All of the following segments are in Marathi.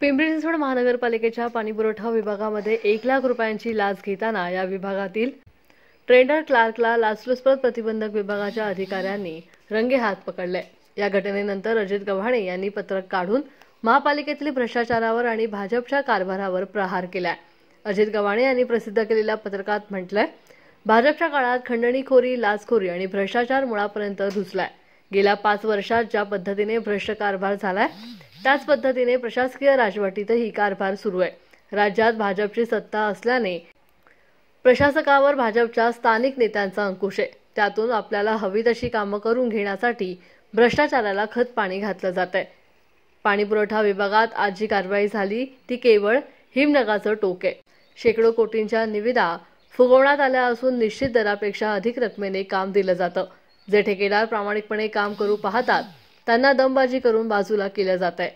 पिंपरी चिंचवड महानगरपालिकेच्या पाणीपुरवठा विभागामध्ये एक लाख रुपयांची लाच घेताना या विभागातील ट्रेडर क्लार्कला लाचलुचपत प्रतिबंधक विभागाच्या अधिकाऱ्यांनी रंगे हात पकडले या घटनेनंतर अजित गव्हाणे यांनी पत्रक काढून महापालिकेतील भ्रष्टाचारावर आणि भाजपच्या कारभारावर प्रहार केलाय अजित गव्हाणे यांनी प्रसिद्ध केलेल्या पत्रकात म्हटलंय भाजपच्या काळात खंडणीखोरी लाचखोरी आणि भ्रष्टाचार मुळापर्यंत रुजलाय गेल्या पाच वर्षात ज्या पद्धतीने भ्रष्ट कारभार झालाय त्याच पद्धतीने प्रशासकीय राजवटीतही कारभार सुरू आहे राज्यात भाजपची सत्ता असल्याने प्रशासकावर भाजपच्या स्थानिक नेत्यांचा अंकुश आहे त्यातून आपल्याला हवी तशी कामं करून घेण्यासाठी भ्रष्टाचाराला खत पाणी घातलं जात आहे पाणी पुरवठा विभागात आज जी कारवाई झाली ती केवळ हिमनगाचं टोक आहे शेकडो कोटींच्या निविदा फुगवण्यात आल्या असून निश्चित दरापेक्षा अधिक रकमेने काम दिलं जातं जे ठेकेदार प्रामाणिकपणे काम करू पाहतात त्यांना दमबाजी करून बाजूला केलं जात आहे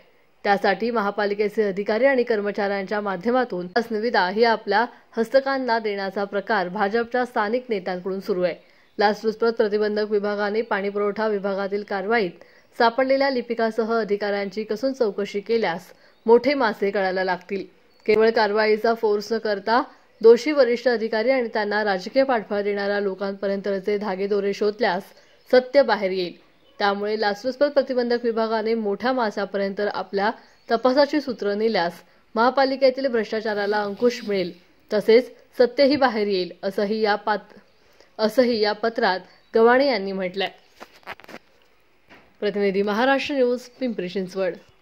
त्यासाठी महापालिकेचे अधिकारी आणि कर्मचाऱ्यांच्या माध्यमातून निविदा ही आपल्या हस्तकांना देण्याचा प्रकार भाजपच्या स्थानिक नेत्यांकडून सुरू आहे लाचलुचपत प्रतिबंधक विभागाने पाणीपुरवठा विभागातील कारवाईत सापडलेल्या लिपिकासह अधिकाऱ्यांची कसून चौकशी केल्यास मोठे मासे कळायला लागतील केवळ कारवाईचा फोर्स न करता दोषी वरिष्ठ अधिकारी आणि त्यांना राजकीय पाठबळ देणाऱ्या लोकांपर्यंतचे धागेदोरे शोधल्यास सत्य बाहेर येईल त्यामुळे लाचलुचपत प्रतिबंधक विभागाने मोठ्या मासापर्यंत आपल्या तपासाची सूत्र नेल्यास महापालिकेतील भ्रष्टाचाराला अंकुश मिळेल तसेच सत्यही बाहेर येईल असंही या पात असंही या पत्रात गवाणे यांनी म्हटलंय प्रतिनिधी महाराष्ट्र न्यूज पिंपरी चिंचवड